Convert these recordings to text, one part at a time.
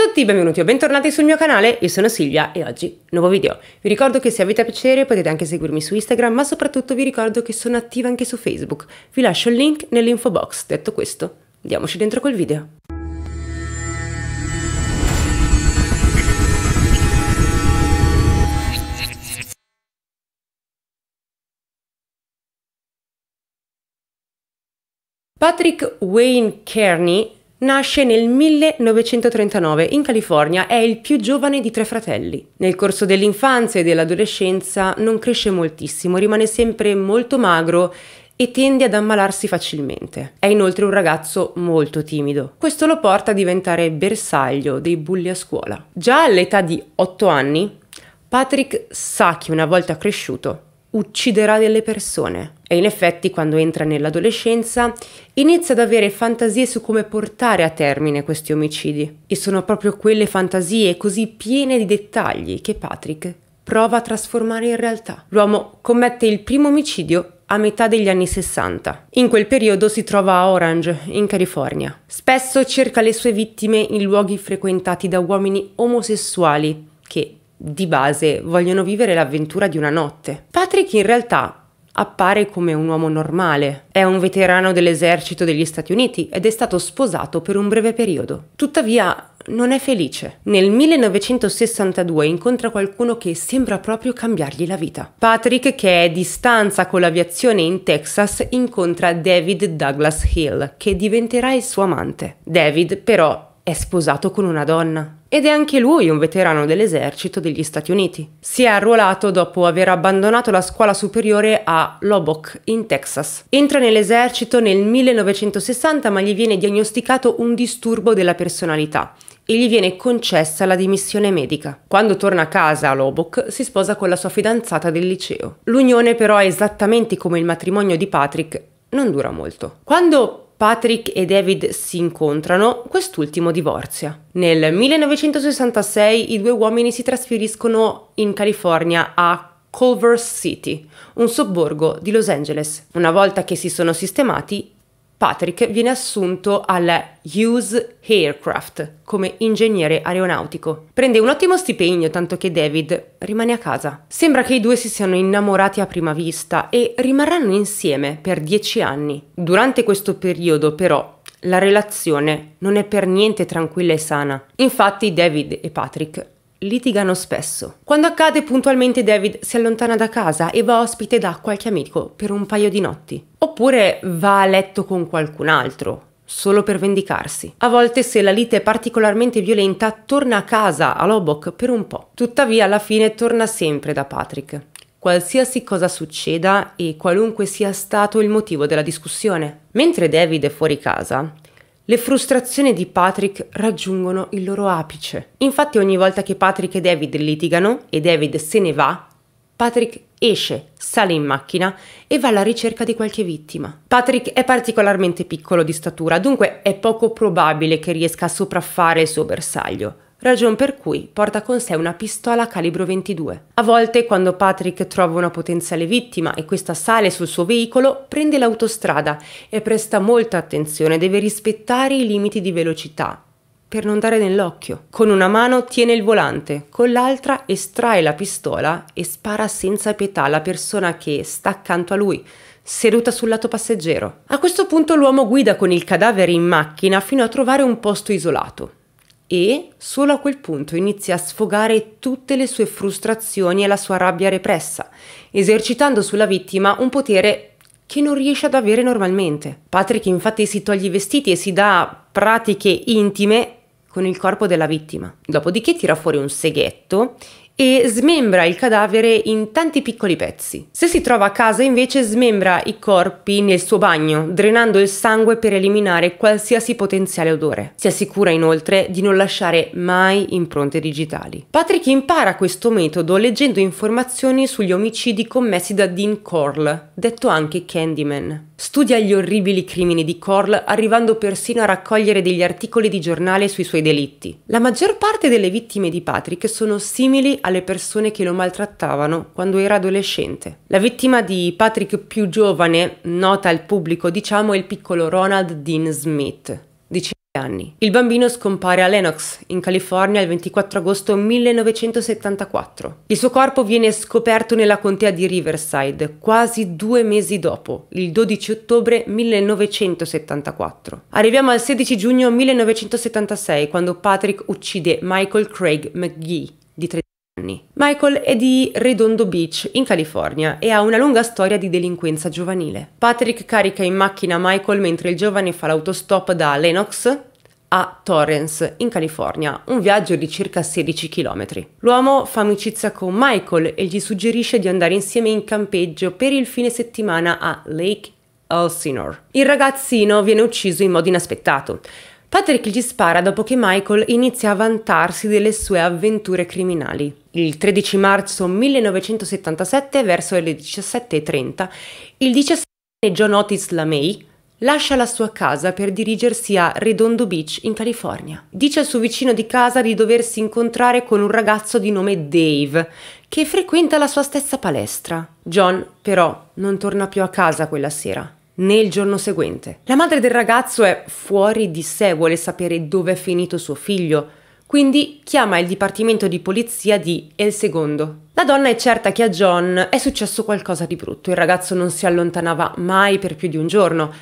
a tutti, benvenuti o bentornati sul mio canale, io sono Silvia e oggi nuovo video. Vi ricordo che se avete piacere potete anche seguirmi su Instagram, ma soprattutto vi ricordo che sono attiva anche su Facebook. Vi lascio il link nell'info box. Detto questo, andiamoci dentro col video. Patrick Wayne Kearney Nasce nel 1939 in California, è il più giovane di tre fratelli. Nel corso dell'infanzia e dell'adolescenza non cresce moltissimo, rimane sempre molto magro e tende ad ammalarsi facilmente. È inoltre un ragazzo molto timido. Questo lo porta a diventare bersaglio dei bulli a scuola. Già all'età di 8 anni, Patrick sa che una volta cresciuto ucciderà delle persone. E in effetti quando entra nell'adolescenza inizia ad avere fantasie su come portare a termine questi omicidi. E sono proprio quelle fantasie così piene di dettagli che Patrick prova a trasformare in realtà. L'uomo commette il primo omicidio a metà degli anni 60. In quel periodo si trova a Orange, in California. Spesso cerca le sue vittime in luoghi frequentati da uomini omosessuali che di base vogliono vivere l'avventura di una notte. Patrick in realtà appare come un uomo normale. È un veterano dell'esercito degli Stati Uniti ed è stato sposato per un breve periodo. Tuttavia non è felice. Nel 1962 incontra qualcuno che sembra proprio cambiargli la vita. Patrick, che è di stanza con l'aviazione in Texas, incontra David Douglas Hill, che diventerà il suo amante. David però è sposato con una donna ed è anche lui un veterano dell'esercito degli Stati Uniti. Si è arruolato dopo aver abbandonato la scuola superiore a Lubbock, in Texas. Entra nell'esercito nel 1960 ma gli viene diagnosticato un disturbo della personalità e gli viene concessa la dimissione medica. Quando torna a casa a Lobok si sposa con la sua fidanzata del liceo. L'unione però, è esattamente come il matrimonio di Patrick, non dura molto. Quando Patrick e David si incontrano, quest'ultimo divorzia. Nel 1966 i due uomini si trasferiscono in California a Culver City, un sobborgo di Los Angeles. Una volta che si sono sistemati, Patrick viene assunto alla Hughes Aircraft come ingegnere aeronautico. Prende un ottimo stipendio, tanto che David rimane a casa. Sembra che i due si siano innamorati a prima vista e rimarranno insieme per dieci anni. Durante questo periodo, però, la relazione non è per niente tranquilla e sana. Infatti David e Patrick litigano spesso. Quando accade puntualmente David si allontana da casa e va ospite da qualche amico per un paio di notti, oppure va a letto con qualcun altro, solo per vendicarsi. A volte se la lite è particolarmente violenta torna a casa a Lobok per un po', tuttavia alla fine torna sempre da Patrick. Qualsiasi cosa succeda e qualunque sia stato il motivo della discussione. Mentre David è fuori casa, le frustrazioni di Patrick raggiungono il loro apice. Infatti ogni volta che Patrick e David litigano e David se ne va, Patrick esce, sale in macchina e va alla ricerca di qualche vittima. Patrick è particolarmente piccolo di statura, dunque è poco probabile che riesca a sopraffare il suo bersaglio ragion per cui porta con sé una pistola calibro 22. A volte, quando Patrick trova una potenziale vittima e questa sale sul suo veicolo, prende l'autostrada e presta molta attenzione, deve rispettare i limiti di velocità per non dare nell'occhio. Con una mano tiene il volante, con l'altra estrae la pistola e spara senza pietà alla persona che sta accanto a lui, seduta sul lato passeggero. A questo punto l'uomo guida con il cadavere in macchina fino a trovare un posto isolato e solo a quel punto inizia a sfogare tutte le sue frustrazioni e la sua rabbia repressa, esercitando sulla vittima un potere che non riesce ad avere normalmente. Patrick infatti si toglie i vestiti e si dà pratiche intime con il corpo della vittima. Dopodiché tira fuori un seghetto e smembra il cadavere in tanti piccoli pezzi. Se si trova a casa invece smembra i corpi nel suo bagno, drenando il sangue per eliminare qualsiasi potenziale odore. Si assicura inoltre di non lasciare mai impronte digitali. Patrick impara questo metodo leggendo informazioni sugli omicidi commessi da Dean Corll, detto anche Candyman. Studia gli orribili crimini di Corll, arrivando persino a raccogliere degli articoli di giornale sui suoi delitti. La maggior parte delle vittime di Patrick sono simili a alle persone che lo maltrattavano quando era adolescente. La vittima di Patrick più giovane, nota al pubblico diciamo, è il piccolo Ronald Dean Smith, di 5 anni. Il bambino scompare a Lenox, in California, il 24 agosto 1974. Il suo corpo viene scoperto nella contea di Riverside quasi due mesi dopo, il 12 ottobre 1974. Arriviamo al 16 giugno 1976, quando Patrick uccide Michael Craig McGee, di 13 anni. Michael è di Redondo Beach, in California, e ha una lunga storia di delinquenza giovanile. Patrick carica in macchina Michael mentre il giovane fa l'autostop da Lenox, a Torrance, in California, un viaggio di circa 16 km. L'uomo fa amicizia con Michael e gli suggerisce di andare insieme in campeggio per il fine settimana a Lake Elsinore. Il ragazzino viene ucciso in modo inaspettato. Patrick gli spara dopo che Michael inizia a vantarsi delle sue avventure criminali il 13 marzo 1977 verso le 17.30, il 17enne John Otis LaMay lascia la sua casa per dirigersi a Redondo Beach in California. Dice al suo vicino di casa di doversi incontrare con un ragazzo di nome Dave che frequenta la sua stessa palestra. John però non torna più a casa quella sera né il giorno seguente. La madre del ragazzo è fuori di sé, vuole sapere dove è finito suo figlio, quindi chiama il dipartimento di polizia di El Segundo. La donna è certa che a John è successo qualcosa di brutto, il ragazzo non si allontanava mai per più di un giorno,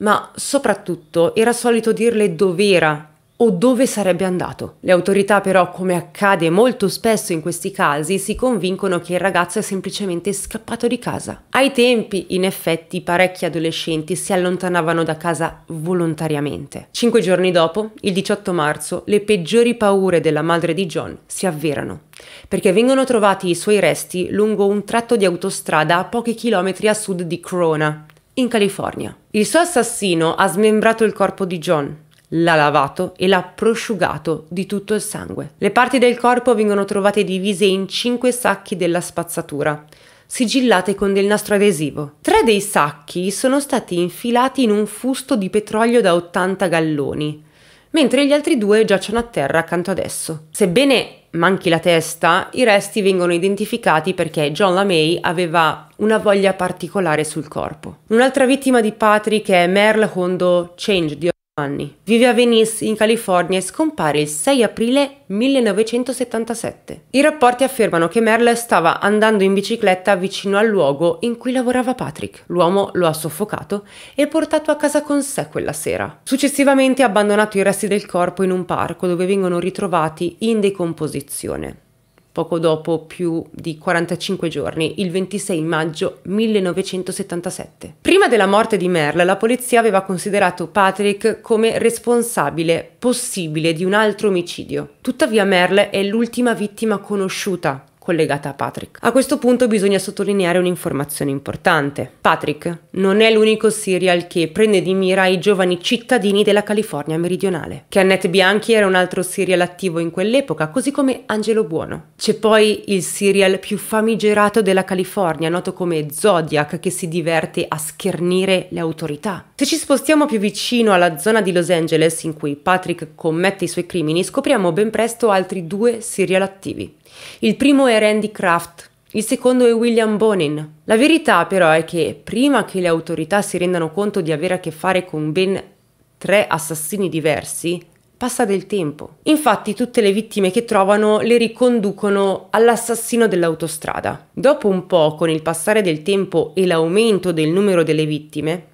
ma soprattutto era solito dirle dov'era o dove sarebbe andato. Le autorità però, come accade molto spesso in questi casi, si convincono che il ragazzo è semplicemente scappato di casa. Ai tempi, in effetti, parecchi adolescenti si allontanavano da casa volontariamente. Cinque giorni dopo, il 18 marzo, le peggiori paure della madre di John si avverano, perché vengono trovati i suoi resti lungo un tratto di autostrada a pochi chilometri a sud di Corona, in California. Il suo assassino ha smembrato il corpo di John, l'ha lavato e l'ha prosciugato di tutto il sangue. Le parti del corpo vengono trovate divise in cinque sacchi della spazzatura sigillate con del nastro adesivo. Tre dei sacchi sono stati infilati in un fusto di petrolio da 80 galloni, mentre gli altri due giacciono a terra accanto ad esso. Sebbene manchi la testa, i resti vengono identificati perché John LaMay aveva una voglia particolare sul corpo. Un'altra vittima di Patrick è Merle Hondo Change di anni. Vive a Venice, in California e scompare il 6 aprile 1977. I rapporti affermano che Merle stava andando in bicicletta vicino al luogo in cui lavorava Patrick. L'uomo lo ha soffocato e portato a casa con sé quella sera. Successivamente ha abbandonato i resti del corpo in un parco dove vengono ritrovati in decomposizione poco dopo più di 45 giorni, il 26 maggio 1977. Prima della morte di Merle, la polizia aveva considerato Patrick come responsabile possibile di un altro omicidio. Tuttavia Merle è l'ultima vittima conosciuta collegata a Patrick. A questo punto bisogna sottolineare un'informazione importante. Patrick non è l'unico serial che prende di mira i giovani cittadini della California meridionale. Kenneth Bianchi era un altro serial attivo in quell'epoca, così come Angelo Buono. C'è poi il serial più famigerato della California, noto come Zodiac, che si diverte a schernire le autorità. Se ci spostiamo più vicino alla zona di Los Angeles in cui Patrick commette i suoi crimini, scopriamo ben presto altri due serial attivi. Il primo è Randy Kraft, il secondo è William Bonin. La verità però è che prima che le autorità si rendano conto di avere a che fare con ben tre assassini diversi, passa del tempo. Infatti tutte le vittime che trovano le riconducono all'assassino dell'autostrada. Dopo un po', con il passare del tempo e l'aumento del numero delle vittime,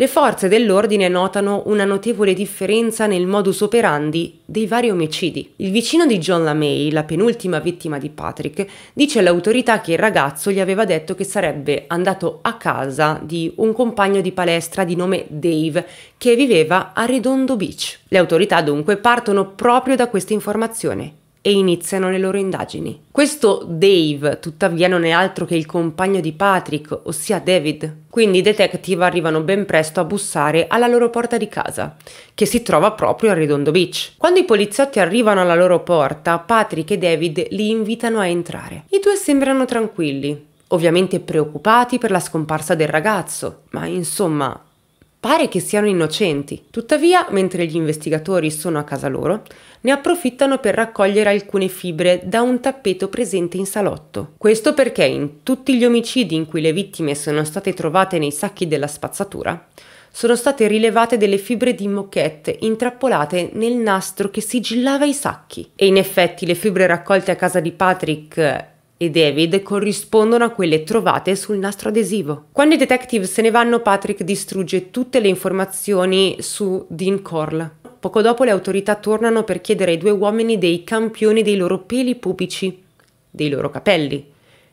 le forze dell'ordine notano una notevole differenza nel modus operandi dei vari omicidi. Il vicino di John LaMay, la penultima vittima di Patrick, dice all'autorità che il ragazzo gli aveva detto che sarebbe andato a casa di un compagno di palestra di nome Dave che viveva a Redondo Beach. Le autorità dunque partono proprio da questa informazione e iniziano le loro indagini. Questo Dave, tuttavia, non è altro che il compagno di Patrick, ossia David. Quindi i detective arrivano ben presto a bussare alla loro porta di casa, che si trova proprio a Redondo Beach. Quando i poliziotti arrivano alla loro porta, Patrick e David li invitano a entrare. I due sembrano tranquilli, ovviamente preoccupati per la scomparsa del ragazzo, ma insomma, Pare che siano innocenti, tuttavia mentre gli investigatori sono a casa loro, ne approfittano per raccogliere alcune fibre da un tappeto presente in salotto. Questo perché in tutti gli omicidi in cui le vittime sono state trovate nei sacchi della spazzatura, sono state rilevate delle fibre di moquette intrappolate nel nastro che sigillava i sacchi. E in effetti le fibre raccolte a casa di Patrick e David corrispondono a quelle trovate sul nastro adesivo. Quando i detective se ne vanno, Patrick distrugge tutte le informazioni su Dean Corl. Poco dopo le autorità tornano per chiedere ai due uomini dei campioni dei loro peli pubici, dei loro capelli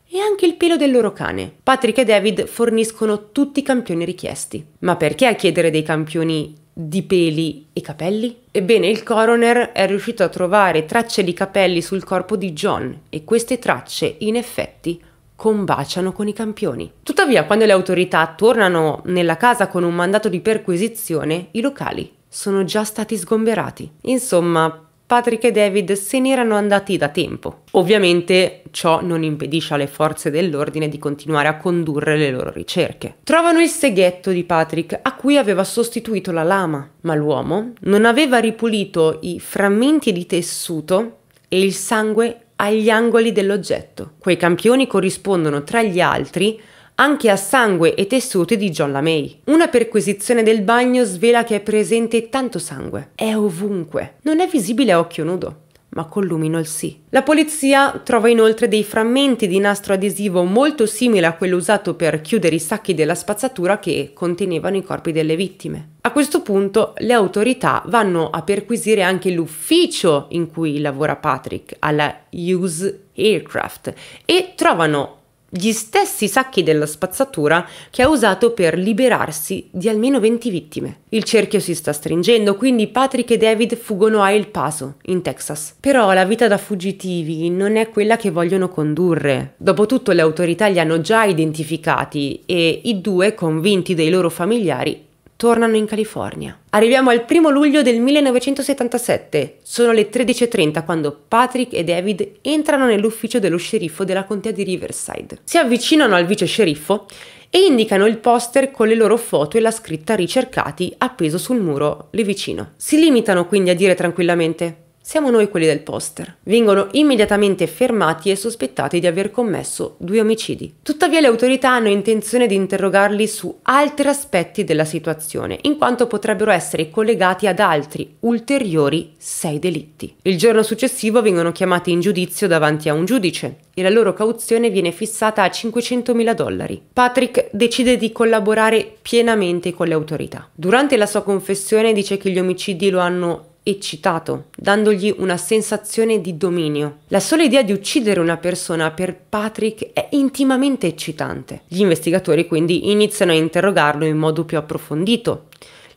e anche il pelo del loro cane. Patrick e David forniscono tutti i campioni richiesti. Ma perché a chiedere dei campioni di peli e capelli? Ebbene, il coroner è riuscito a trovare tracce di capelli sul corpo di John e queste tracce, in effetti, combaciano con i campioni. Tuttavia, quando le autorità tornano nella casa con un mandato di perquisizione, i locali sono già stati sgomberati. Insomma, Patrick e David se n'erano andati da tempo. Ovviamente ciò non impedisce alle forze dell'ordine di continuare a condurre le loro ricerche. Trovano il seghetto di Patrick a cui aveva sostituito la lama, ma l'uomo non aveva ripulito i frammenti di tessuto e il sangue agli angoli dell'oggetto. Quei campioni corrispondono tra gli altri anche a sangue e tessuti di John LaMay. Una perquisizione del bagno svela che è presente tanto sangue. È ovunque. Non è visibile a occhio nudo ma con Luminol sì. La polizia trova inoltre dei frammenti di nastro adesivo molto simile a quello usato per chiudere i sacchi della spazzatura che contenevano i corpi delle vittime. A questo punto le autorità vanno a perquisire anche l'ufficio in cui lavora Patrick, alla Hughes Aircraft, e trovano gli stessi sacchi della spazzatura che ha usato per liberarsi di almeno 20 vittime. Il cerchio si sta stringendo, quindi Patrick e David fuggono a El Paso, in Texas. Però la vita da fuggitivi non è quella che vogliono condurre. Dopotutto le autorità li hanno già identificati e i due, convinti dei loro familiari, tornano in California. Arriviamo al primo luglio del 1977, sono le 13.30 quando Patrick e David entrano nell'ufficio dello sceriffo della contea di Riverside. Si avvicinano al vice sceriffo e indicano il poster con le loro foto e la scritta ricercati appeso sul muro lì vicino. Si limitano quindi a dire tranquillamente siamo noi quelli del poster. Vengono immediatamente fermati e sospettati di aver commesso due omicidi. Tuttavia le autorità hanno intenzione di interrogarli su altri aspetti della situazione, in quanto potrebbero essere collegati ad altri, ulteriori sei delitti. Il giorno successivo vengono chiamati in giudizio davanti a un giudice e la loro cauzione viene fissata a 500.000 dollari. Patrick decide di collaborare pienamente con le autorità. Durante la sua confessione dice che gli omicidi lo hanno eccitato, dandogli una sensazione di dominio. La sola idea di uccidere una persona per Patrick è intimamente eccitante. Gli investigatori quindi iniziano a interrogarlo in modo più approfondito.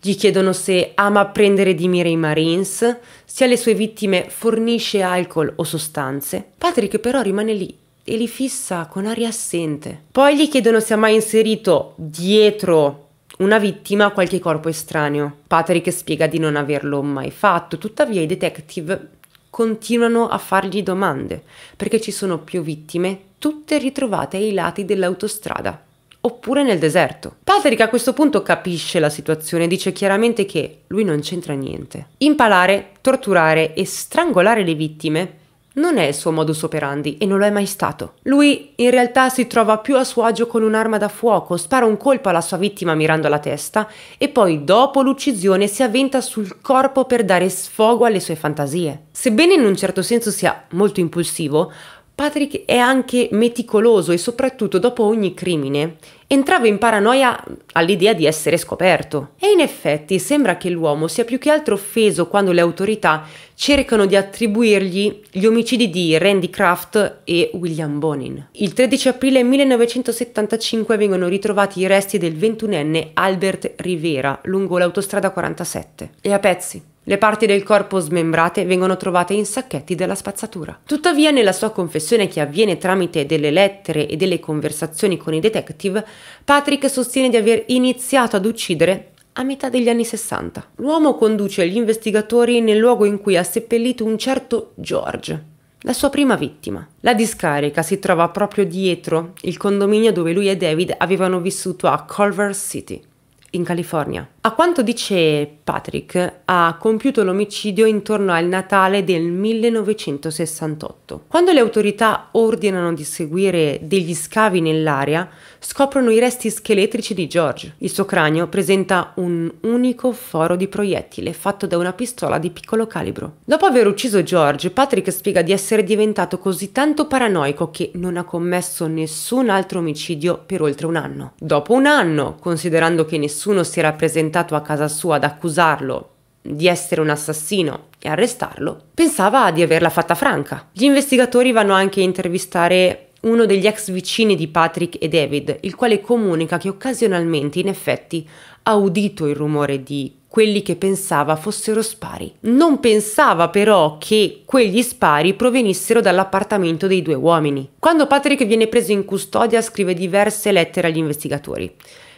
Gli chiedono se ama prendere di mira i Marines, se alle sue vittime fornisce alcol o sostanze. Patrick però rimane lì e li fissa con aria assente. Poi gli chiedono se ha mai inserito dietro una vittima a qualche corpo estraneo. Patrick spiega di non averlo mai fatto, tuttavia i detective continuano a fargli domande perché ci sono più vittime, tutte ritrovate ai lati dell'autostrada oppure nel deserto. Patrick a questo punto capisce la situazione e dice chiaramente che lui non c'entra niente. Impalare, torturare e strangolare le vittime non è il suo modus operandi e non lo è mai stato. Lui in realtà si trova più a suo agio con un'arma da fuoco, spara un colpo alla sua vittima mirando alla testa e poi dopo l'uccisione si avventa sul corpo per dare sfogo alle sue fantasie. Sebbene in un certo senso sia molto impulsivo, Patrick è anche meticoloso e soprattutto dopo ogni crimine entrava in paranoia all'idea di essere scoperto. E in effetti sembra che l'uomo sia più che altro offeso quando le autorità cercano di attribuirgli gli omicidi di Randy Kraft e William Bonin. Il 13 aprile 1975 vengono ritrovati i resti del 21enne Albert Rivera lungo l'autostrada 47. E a pezzi. Le parti del corpo smembrate vengono trovate in sacchetti della spazzatura. Tuttavia, nella sua confessione che avviene tramite delle lettere e delle conversazioni con i detective, Patrick sostiene di aver iniziato ad uccidere a metà degli anni 60. L'uomo conduce gli investigatori nel luogo in cui ha seppellito un certo George, la sua prima vittima. La discarica si trova proprio dietro il condominio dove lui e David avevano vissuto a Culver City in California. A quanto dice Patrick, ha compiuto l'omicidio intorno al Natale del 1968. Quando le autorità ordinano di seguire degli scavi nell'area, scoprono i resti scheletrici di George. Il suo cranio presenta un unico foro di proiettile fatto da una pistola di piccolo calibro. Dopo aver ucciso George, Patrick spiega di essere diventato così tanto paranoico che non ha commesso nessun altro omicidio per oltre un anno. Dopo un anno, considerando che nessuno nessuno si era presentato a casa sua ad accusarlo di essere un assassino e arrestarlo, pensava di averla fatta franca. Gli investigatori vanno anche a intervistare uno degli ex vicini di Patrick e David, il quale comunica che occasionalmente in effetti ha udito il rumore di quelli che pensava fossero spari. Non pensava però che quegli spari provenissero dall'appartamento dei due uomini. Quando Patrick viene preso in custodia scrive diverse lettere agli investigatori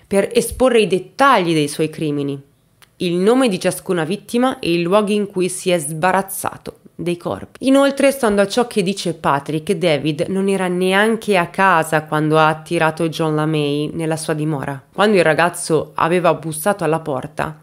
per esporre i dettagli dei suoi crimini, il nome di ciascuna vittima e i luoghi in cui si è sbarazzato dei corpi. Inoltre, stando a ciò che dice Patrick, David non era neanche a casa quando ha attirato John LaMay nella sua dimora. Quando il ragazzo aveva bussato alla porta,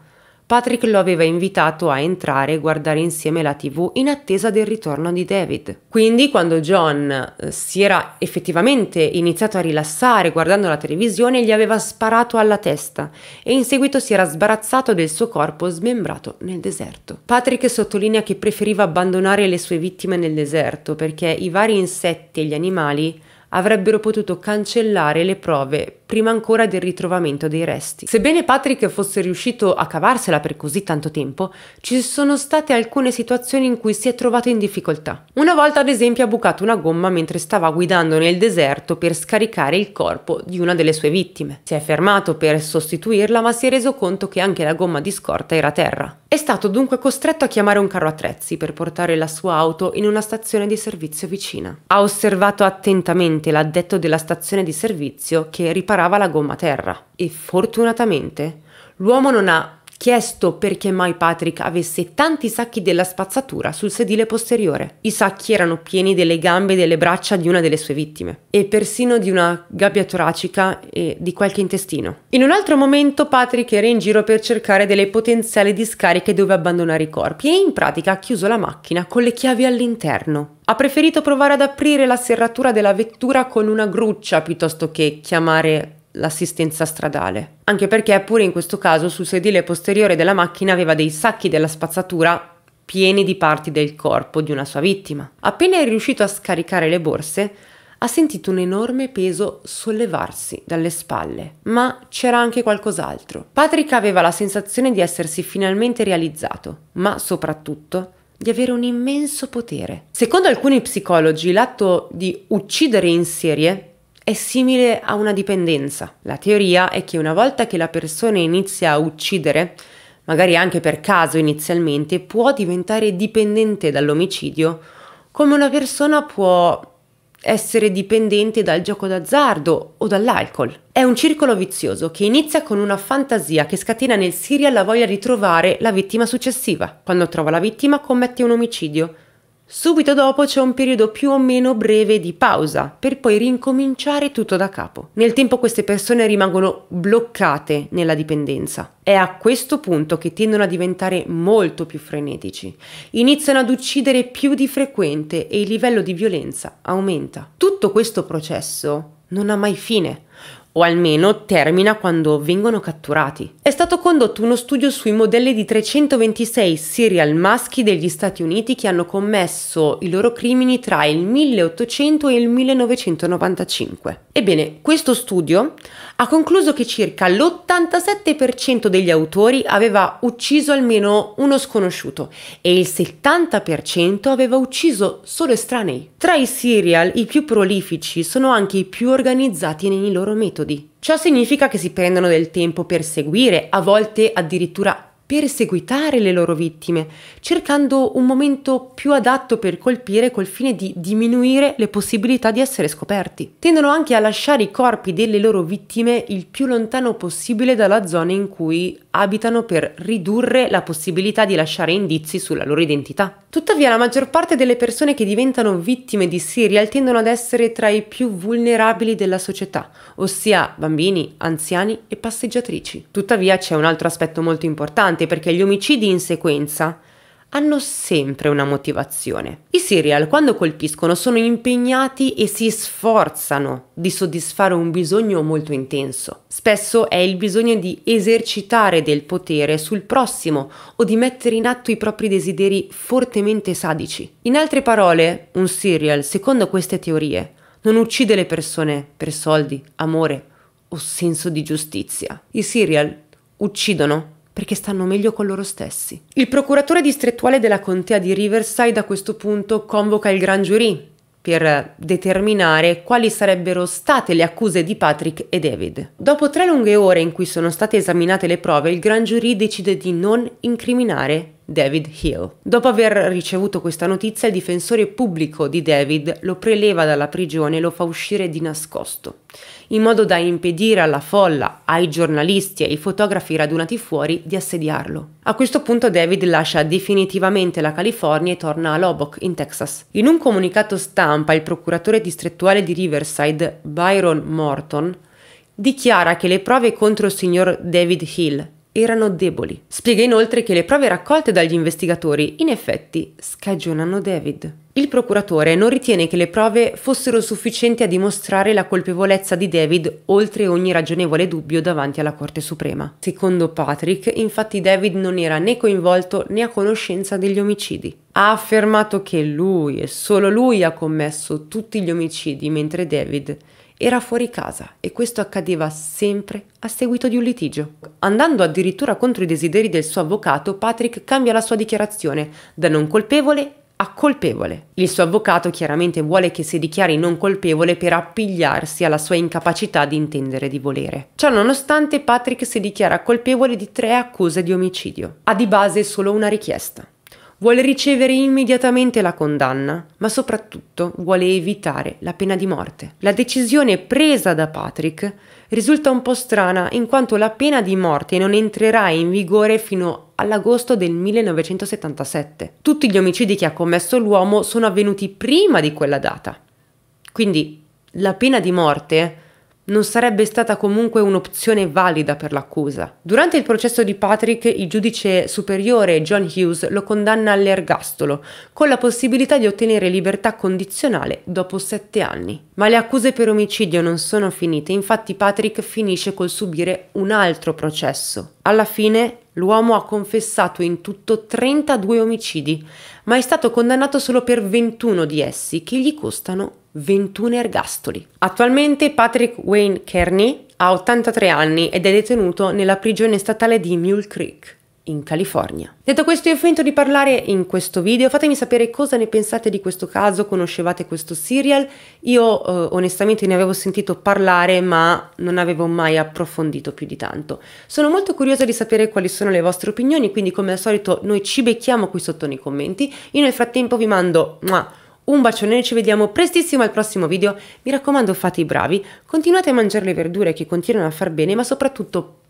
Patrick lo aveva invitato a entrare e guardare insieme la tv in attesa del ritorno di David. Quindi quando John eh, si era effettivamente iniziato a rilassare guardando la televisione gli aveva sparato alla testa e in seguito si era sbarazzato del suo corpo smembrato nel deserto. Patrick sottolinea che preferiva abbandonare le sue vittime nel deserto perché i vari insetti e gli animali avrebbero potuto cancellare le prove prima ancora del ritrovamento dei resti. Sebbene Patrick fosse riuscito a cavarsela per così tanto tempo, ci sono state alcune situazioni in cui si è trovato in difficoltà. Una volta ad esempio ha bucato una gomma mentre stava guidando nel deserto per scaricare il corpo di una delle sue vittime. Si è fermato per sostituirla ma si è reso conto che anche la gomma di scorta era terra. È stato dunque costretto a chiamare un carro attrezzi per portare la sua auto in una stazione di servizio vicina. Ha osservato attentamente solamente l'addetto della stazione di servizio che riparava la gomma a terra. E fortunatamente l'uomo non ha chiesto perché mai Patrick avesse tanti sacchi della spazzatura sul sedile posteriore. I sacchi erano pieni delle gambe e delle braccia di una delle sue vittime e persino di una gabbia toracica e di qualche intestino. In un altro momento Patrick era in giro per cercare delle potenziali discariche dove abbandonare i corpi e in pratica ha chiuso la macchina con le chiavi all'interno. Ha preferito provare ad aprire la serratura della vettura con una gruccia piuttosto che chiamare l'assistenza stradale, anche perché pure in questo caso sul sedile posteriore della macchina aveva dei sacchi della spazzatura pieni di parti del corpo di una sua vittima. Appena è riuscito a scaricare le borse, ha sentito un enorme peso sollevarsi dalle spalle, ma c'era anche qualcos'altro. Patrick aveva la sensazione di essersi finalmente realizzato, ma soprattutto di avere un immenso potere. Secondo alcuni psicologi, l'atto di uccidere in serie è simile a una dipendenza. La teoria è che una volta che la persona inizia a uccidere, magari anche per caso inizialmente, può diventare dipendente dall'omicidio, come una persona può essere dipendente dal gioco d'azzardo o dall'alcol. È un circolo vizioso che inizia con una fantasia che scatena nel serial la voglia di trovare la vittima successiva. Quando trova la vittima commette un omicidio Subito dopo c'è un periodo più o meno breve di pausa per poi rincominciare tutto da capo. Nel tempo queste persone rimangono bloccate nella dipendenza. È a questo punto che tendono a diventare molto più frenetici. Iniziano ad uccidere più di frequente e il livello di violenza aumenta. Tutto questo processo non ha mai fine o almeno termina quando vengono catturati. È stato condotto uno studio sui modelli di 326 serial maschi degli Stati Uniti che hanno commesso i loro crimini tra il 1800 e il 1995. Ebbene, questo studio ha concluso che circa l'87% degli autori aveva ucciso almeno uno sconosciuto e il 70% aveva ucciso solo estranei. Tra i serial i più prolifici sono anche i più organizzati nei loro metodi. Ciò significa che si prendono del tempo per seguire, a volte addirittura perseguitare le loro vittime, cercando un momento più adatto per colpire col fine di diminuire le possibilità di essere scoperti. Tendono anche a lasciare i corpi delle loro vittime il più lontano possibile dalla zona in cui abitano per ridurre la possibilità di lasciare indizi sulla loro identità. Tuttavia la maggior parte delle persone che diventano vittime di serial tendono ad essere tra i più vulnerabili della società, ossia bambini, anziani e passeggiatrici. Tuttavia c'è un altro aspetto molto importante perché gli omicidi in sequenza hanno sempre una motivazione. I serial quando colpiscono sono impegnati e si sforzano di soddisfare un bisogno molto intenso. Spesso è il bisogno di esercitare del potere sul prossimo o di mettere in atto i propri desideri fortemente sadici. In altre parole, un serial, secondo queste teorie, non uccide le persone per soldi, amore o senso di giustizia. I serial uccidono perché stanno meglio con loro stessi. Il procuratore distrettuale della contea di Riverside a questo punto convoca il gran giurì per determinare quali sarebbero state le accuse di Patrick e David. Dopo tre lunghe ore in cui sono state esaminate le prove, il gran giurì decide di non incriminare David Hill. Dopo aver ricevuto questa notizia, il difensore pubblico di David lo preleva dalla prigione e lo fa uscire di nascosto in modo da impedire alla folla, ai giornalisti e ai fotografi radunati fuori di assediarlo. A questo punto David lascia definitivamente la California e torna a Lubbock, in Texas. In un comunicato stampa, il procuratore distrettuale di Riverside, Byron Morton, dichiara che le prove contro il signor David Hill erano deboli. Spiega inoltre che le prove raccolte dagli investigatori in effetti scagionano David. Il procuratore non ritiene che le prove fossero sufficienti a dimostrare la colpevolezza di David oltre ogni ragionevole dubbio davanti alla Corte Suprema. Secondo Patrick, infatti David non era né coinvolto né a conoscenza degli omicidi. Ha affermato che lui e solo lui ha commesso tutti gli omicidi, mentre David era fuori casa e questo accadeva sempre a seguito di un litigio. Andando addirittura contro i desideri del suo avvocato, Patrick cambia la sua dichiarazione da non colpevole a colpevole. Il suo avvocato chiaramente vuole che si dichiari non colpevole per appigliarsi alla sua incapacità di intendere di volere. Ciononostante, Patrick si dichiara colpevole di tre accuse di omicidio. Ha di base solo una richiesta vuole ricevere immediatamente la condanna, ma soprattutto vuole evitare la pena di morte. La decisione presa da Patrick risulta un po' strana in quanto la pena di morte non entrerà in vigore fino all'agosto del 1977. Tutti gli omicidi che ha commesso l'uomo sono avvenuti prima di quella data. Quindi la pena di morte non sarebbe stata comunque un'opzione valida per l'accusa. Durante il processo di Patrick, il giudice superiore John Hughes lo condanna all'ergastolo, con la possibilità di ottenere libertà condizionale dopo sette anni. Ma le accuse per omicidio non sono finite, infatti Patrick finisce col subire un altro processo. Alla fine L'uomo ha confessato in tutto 32 omicidi, ma è stato condannato solo per 21 di essi, che gli costano 21 ergastoli. Attualmente Patrick Wayne Kearney ha 83 anni ed è detenuto nella prigione statale di Mule Creek in California. Detto questo io finito di parlare in questo video, fatemi sapere cosa ne pensate di questo caso, conoscevate questo serial, io eh, onestamente ne avevo sentito parlare ma non avevo mai approfondito più di tanto. Sono molto curiosa di sapere quali sono le vostre opinioni, quindi come al solito noi ci becchiamo qui sotto nei commenti, io nel frattempo vi mando... un bacione, ci vediamo prestissimo al prossimo video. Mi raccomando, fate i bravi, continuate a mangiare le verdure che continuano a far bene, ma soprattutto